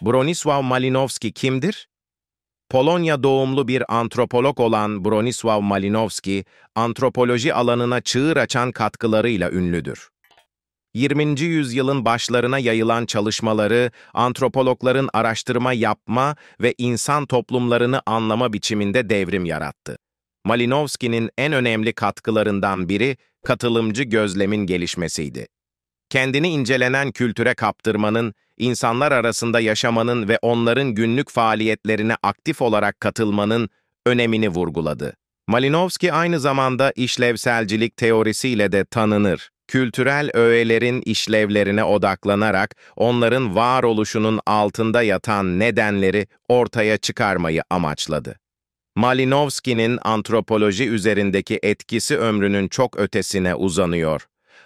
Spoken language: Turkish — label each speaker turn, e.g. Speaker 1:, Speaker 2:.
Speaker 1: Bronisław Malinowski kimdir? Polonya doğumlu bir antropolog olan Bronisław Malinowski, antropoloji alanına çığır açan katkılarıyla ünlüdür. 20. yüzyılın başlarına yayılan çalışmaları, antropologların araştırma yapma ve insan toplumlarını anlama biçiminde devrim yarattı. Malinowski'nin en önemli katkılarından biri katılımcı gözlemin gelişmesiydi kendini incelenen kültüre kaptırmanın, insanlar arasında yaşamanın ve onların günlük faaliyetlerine aktif olarak katılmanın önemini vurguladı. Malinowski aynı zamanda işlevselcilik teorisiyle de tanınır. Kültürel öğelerin işlevlerine odaklanarak onların varoluşunun altında yatan nedenleri ortaya çıkarmayı amaçladı. Malinowski'nin antropoloji üzerindeki etkisi ömrünün çok ötesine uzanıyor.